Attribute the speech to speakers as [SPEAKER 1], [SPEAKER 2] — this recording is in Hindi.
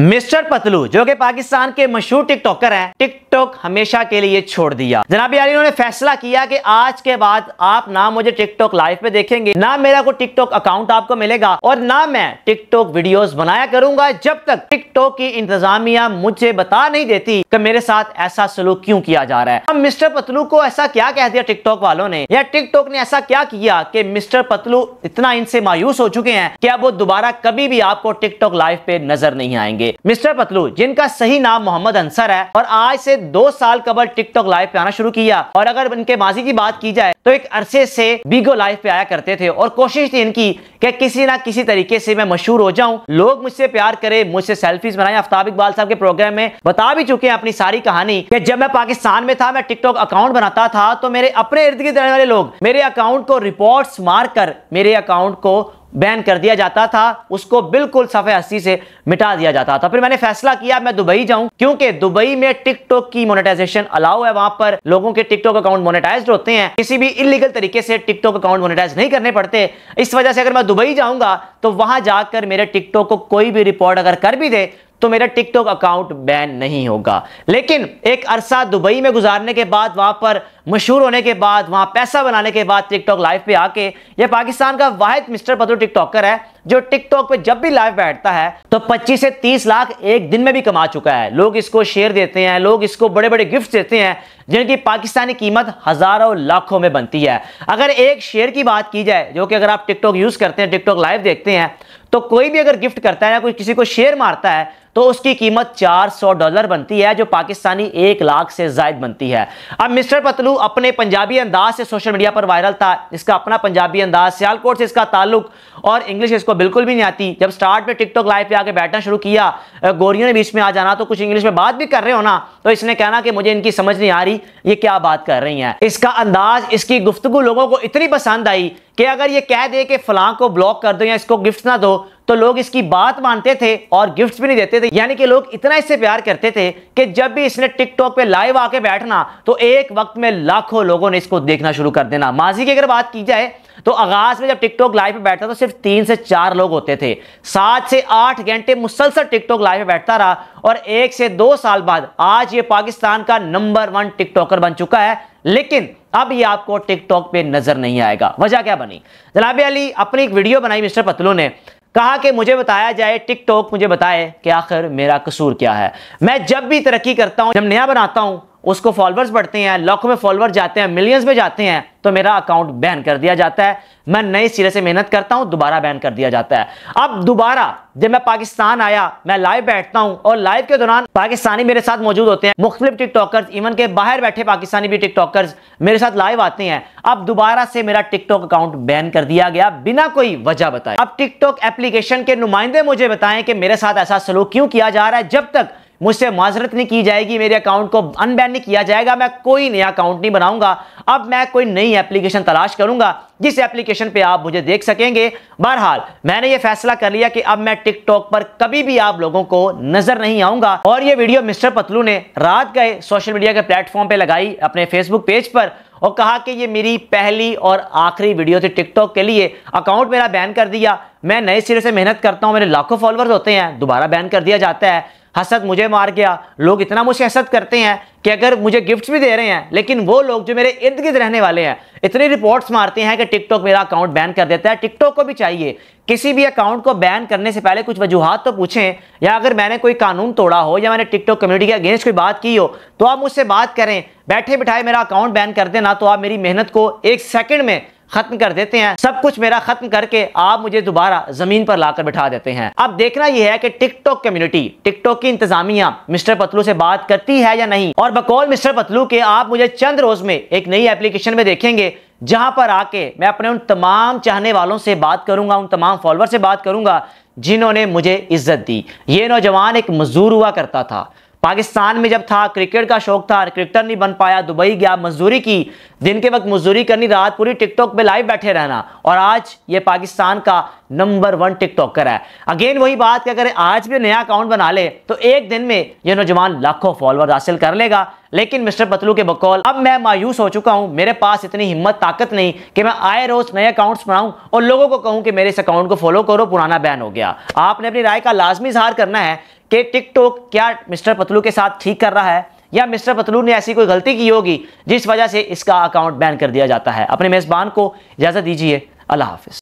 [SPEAKER 1] मिस्टर पतलू जो कि पाकिस्तान के मशहूर टिकटॉकर हैं टिकटॉक हमेशा के लिए छोड़ दिया जनाब यार इन्होंने फैसला किया कि आज के बाद आप ना मुझे टिकटॉक लाइव पे देखेंगे ना मेरा कोई टिकटॉक अकाउंट आपको मिलेगा और ना मैं टिकटॉक वीडियोस बनाया करूंगा जब तक टिकटॉक की इंतजामिया मुझे बता नहीं देती कि मेरे साथ ऐसा सलूक क्यों किया जा रहा है अब मिस्टर पतलू को ऐसा क्या कह दिया टिकटॉक वालों ने या टिकटॉक ने ऐसा क्या किया कि मिस्टर पतलू इतना इनसे मायूस हो चुके हैं कि अब वो दोबारा कभी भी आपको टिकटॉक लाइव पे नजर नहीं आएंगे मिस्टर पतलू जिनका सही नाम मोहम्मद अंसर है और आज से दो साल कबल टिकटॉक लाइव पे आना शुरू किया और अगर इनके माजी की बात की जाए तो एक अरसे से बीगो लाइव पे आया करते थे और कोशिश थी इनकी कि किसी ना किसी तरीके से मैं मशहूर हो जाऊं लोग मुझसे प्यार करें मुझसे सेल्फीज बनाए अफ्ताब इकबाल साहब के प्रोग्राम में बता भी चुके हैं अपनी सारी कहानी कि जब मैं पाकिस्तान में था मैं टिकटॉक अकाउंट बनाता था तो मेरे अपने इर्द गिर्द रहने वाले लोग मेरे अकाउंट को रिपोर्ट्स मारकर मेरे अकाउंट को बैन कर दिया जाता था उसको बिल्कुल सफ़े हस्सी से मिटा दिया जाता था फिर मैंने फैसला किया मैं दुबई जाऊं क्योंकि दुबई में टिकटॉक की मोनेटाइजेशन अलाउ है वहां पर लोगों के टिकटॉक अकाउंट मोनेटाइज होते हैं किसी भी इलीगल तरीके से टिकटॉक अकाउंट मोनेटाइज नहीं करने पड़ते इस वजह से अगर मैं दुबई जाऊंगा तो वहां जाकर मेरे टिकटॉक को कोई भी रिपोर्ट अगर कर भी दे तो मेरा टिकटॉक अकाउंट बैन नहीं होगा लेकिन एक अरसा दुबई में गुजारने के बाद वहां पर मशहूर होने के बाद वहां पैसा बनाने के बाद टिकटॉक लाइव पे आके ये पाकिस्तान का वाहिद मिस्टर पतलू टिकटॉकर है जो टिकटॉक पे जब भी लाइव बैठता है तो 25 से 30 लाख एक दिन में भी कमा चुका है लोग इसको शेयर देते हैं लोग इसको बड़े बड़े गिफ्ट देते हैं जिनकी पाकिस्तानी कीमत हजारों लाखों में बनती है अगर एक शेयर की बात की जाए जो कि अगर आप टिकटॉक यूज करते हैं टिकटॉक लाइव देखते हैं तो कोई भी अगर गिफ्ट करता है या कोई किसी को शेयर मारता है तो उसकी कीमत 400 डॉलर बनती है जो पाकिस्तानी एक लाख से जायद बनती है अब मिस्टर पतलू अपने पंजाबी अंदाज से सोशल मीडिया पर वायरल था इसका अपना पंजाबी अंदाज सियालकोट से इसका ताल्लुक और इंग्लिश इसको बिल्कुल भी नहीं आती जब स्टार्ट में टिकटॉक लाइव पे आके बैठना शुरू किया गोरियों ने बीच में आ जाना तो कुछ इंग्लिश में बात भी कर रहे हो ना तो इसने कहना कि मुझे इनकी समझ नहीं आ रही ये क्या बात कर रही है इसका अंदाज इसकी गुफ्तगु लोगों को इतनी पसंद आई कि अगर ये कह दे कि फलां को ब्लॉक कर दो या इसको गिफ्ट ना दो तो लोग इसकी बात मानते थे और गिफ्ट्स भी नहीं देते थे यानी कि लोग इतना इससे प्यार करते थे कि जब भी इसने टिकटॉक पे लाइव आके बैठना तो एक वक्त में लाखों लोगों ने इसको देखना शुरू कर देना माजी की अगर बात की जाए तो आगाज में जब टिकटॉक लाइव पे बैठता तो सिर्फ तीन से चार लोग होते थे सात से आठ घंटे मुसलसल टिकटॉक लाइव पे बैठता रहा और एक से दो साल बाद आज ये पाकिस्तान का नंबर वन टिकटॉकर बन चुका है लेकिन अब ये आपको टिकटॉक पे नजर नहीं आएगा वजह क्या बनी जनाब अली अपनी एक वीडियो बनाई मिस्टर पतलू ने कहा कि मुझे बताया जाए टिकटॉक मुझे बताए कि आखिर मेरा कसूर क्या है मैं जब भी तरक्की करता हूं जब नया बनाता हूं उसको फॉलोअर्स बढ़ते हैं लाखों में फॉलोअर जाते हैं मिलियंस में जाते हैं तो मेरा अकाउंट बैन कर दिया जाता है मैं नए सिरे से मेहनत करता हूं दोबारा बैन कर दिया जाता है अब दोबारा जब मैं पाकिस्तान आया मैं लाइव बैठता हूं और लाइव के दौरान पाकिस्तानी मेरे साथ मौजूद होते हैं मुख्तलिफ टिकटॉकर्स इवन के बाहर बैठे पाकिस्तानी भी टिकटॉकर्स मेरे साथ लाइव आते हैं अब दोबारा से मेरा टिकटॉक अकाउंट बैन कर दिया गया बिना कोई वजह बताए अब टिकटॉक एप्लीकेशन के नुमाइंदे मुझे बताएं कि मेरे साथ ऐसा सलूक क्यों किया जा रहा है जब तक मुझसे माजरत नहीं की जाएगी मेरे अकाउंट को अनबैन नहीं किया जाएगा मैं कोई नया अकाउंट नहीं बनाऊंगा अब मैं कोई नई एप्लीकेशन तलाश करूंगा जिस एप्लीकेशन पे आप मुझे देख सकेंगे बहरहाल मैंने ये फैसला कर लिया कि अब मैं टिकटॉक पर कभी भी आप लोगों को नजर नहीं आऊंगा और ये वीडियो मिस्टर पतलू ने रात गए सोशल मीडिया के प्लेटफॉर्म पर लगाई अपने फेसबुक पेज पर और कहा कि ये मेरी पहली और आखिरी वीडियो थी टिकटॉक के लिए अकाउंट मेरा बैन कर दिया मैं नए सिरे से मेहनत करता हूँ मेरे लाखों फॉलोअर्स होते हैं दोबारा बैन कर दिया जाता है हसद मुझे मार गया लोग इतना मुझसे हसद करते हैं कि अगर मुझे गिफ्ट्स भी दे रहे हैं लेकिन वो लोग जो मेरे इर्द गिर्द रहने वाले हैं इतनी रिपोर्ट्स मारते हैं कि टिकटॉक मेरा अकाउंट बैन कर देता है टिकटॉक को भी चाहिए किसी भी अकाउंट को बैन करने से पहले कुछ वजूहत तो पूछें या अगर मैंने कोई कानून तोड़ा हो या मैंने टिकटॉक कम्युनिटी के अगेंस्ट कोई बात की हो तो आप मुझसे बात करें बैठे बिठाए मेरा अकाउंट बैन कर देना तो आप मेरी मेहनत को एक सेकेंड में खत्म कर देते हैं सब कुछ मेरा खत्म करके आप मुझे दोबारा जमीन पर लाकर बैठा देते हैं अब देखना यह है कि टिकटॉक कम्युनिटी टिकटॉक की इंतजामिया मिस्टर पतलू से बात करती है या नहीं और बकौल मिस्टर पतलू के आप मुझे चंद रोज में एक नई एप्लीकेशन में देखेंगे जहां पर आके मैं अपने उन तमाम चाहने वालों से बात करूंगा उन तमाम फॉलोअर से बात करूंगा जिन्होंने मुझे इज्जत दी ये नौजवान एक मजदूर हुआ करता था पाकिस्तान में जब था क्रिकेट का शौक था क्रिकेटर नहीं बन पाया दुबई गया मजदूरी की दिन के वक्त मजदूरी करनी रात पूरी टिकटॉक पे लाइव बैठे रहना और आज ये पाकिस्तान का नंबर वन टिकटॉकर है अगेन वही बात क्या करें आज भी नया अकाउंट बना ले तो एक दिन में यह नौजवान लाखों फॉलोअर हासिल कर लेगा लेकिन मिस्टर पतलू के बकौल अब मैं मायूस हो चुका हूं मेरे पास इतनी हिम्मत ताकत नहीं कि मैं आए रोज नए अकाउंट्स बनाऊं और लोगों को कहूं कि मेरे इस अकाउंट को फॉलो करो पुराना बैन हो गया आपने अपनी राय का लाजमी इजहार करना है कि टिकटॉक क्या मिस्टर पतलू के साथ ठीक कर रहा है या मिस्टर पतलू ने ऐसी कोई गलती की होगी जिस वजह से इसका अकाउंट बैन कर दिया जाता है अपने मेज़बान को इजाज़त दीजिए अल्लाह हाफिज़